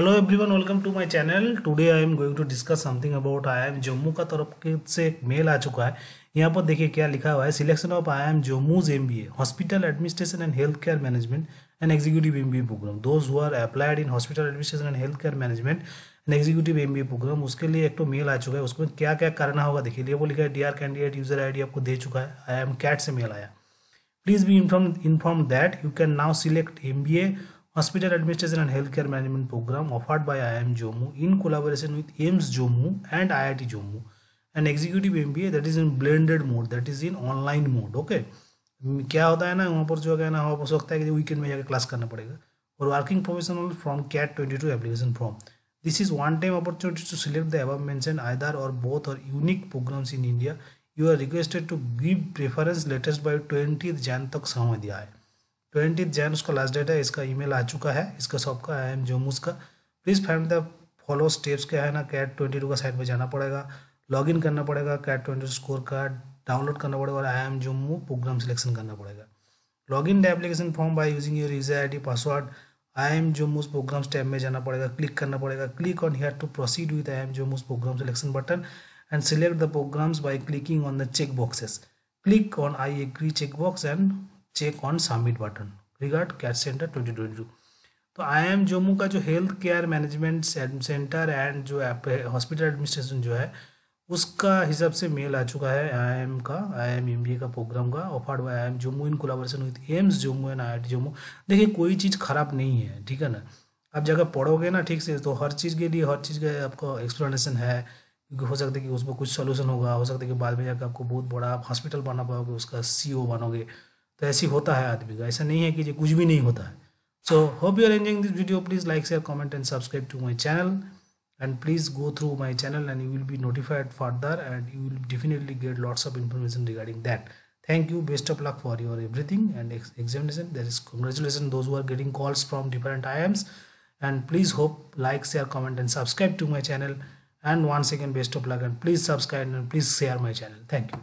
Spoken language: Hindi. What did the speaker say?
hello everyone welcome to my channel today I am going to discuss something about I M Jammu का तरफ के से एक मेल आ चुका है यहाँ पर देखिए क्या लिखा हुआ है selection of I M Jammu's M B A hospital administration and health care management and executive M B programme those who are applied in hospital administration and health care management and executive M B programme उसके लिए एक तो मेल आ चुका है उसमें क्या क्या करना होगा देखिए लिए वो लिखा है dear candidate user I D आपको दे चुका है आई एम कैट से मेल आया please be inform inform that you can now select M B A hospital administration and healthcare management program offered by IIM Jammu in collaboration with AIMS Jammu and IIT Jammu an executive MBA that is in blended mode that is in online mode okay क्या होता है ना वहाँ पर जो है ना हो सकता है कि वीकेंड में जाकर क्लास करना पड़ेगा और working professional from CAT twenty two application form this is one time opportunity to select the above mention either or both or unique programmes in India you are requested to give preference latest by twenty Jan तक समय दिया है ट्वेंटी जैन उसका लास्ट डेट है इसका ईमेल आ चुका है इसका का आई एम जोमूस का please find the follow steps क्या है ना कैट ट्वेंटी टू का साइट पर जाना पड़ेगा लॉगिन करना पड़ेगा CAT twenty two score card download करना पड़ेगा और I M Jammu programme selection करना पड़ेगा log in the application form by using your user I D password I M Jammu's programme step में जाना पड़ेगा क्लिक करना पड़ेगा click on here to proceed with I M Jammu's programme selection button and select the programmes by clicking on the check boxes click on I agree check box and check on submit button regard cash centre twenty twenty two तो आई एम जम्मू का जो health care management centre and जो हॉस्पिटल एडमिनिस्ट्रेशन जो है उसका हिसाब से मेल आ चुका है आई एम का I M M B A का प्रोग्राम का offered by I M Jammu in collaboration with AIIMS Jammu and I I T Jammu देखिए कोई चीज़ खराब नहीं है ठीक है ना आप जगह पढ़ोगे ना ठीक से तो हर चीज़ के लिए हर चीज़ का आपको एक्सप्लेनेशन है हो सकता है कि उसमें कुछ सोल्यूशन होगा हो सकता है कि बाद में जाकर आपको बहुत बड़ा हॉस्पिटल बना पाओगे उसका सी ओ e बनोगे तो ऐसे होता है आदमी का ऐसा नहीं है कि कुछ भी नहीं होता है so hope you are enjoying this video please like share comment and subscribe to my channel and please go through my channel and you will be notified for there and you will definitely get lots of information regarding that thank you best of luck for your everything and examination there is congratulation those who are getting calls from different I Ms and please hope like share comment and subscribe to my channel and one second best of luck and please subscribe and please share my channel thank you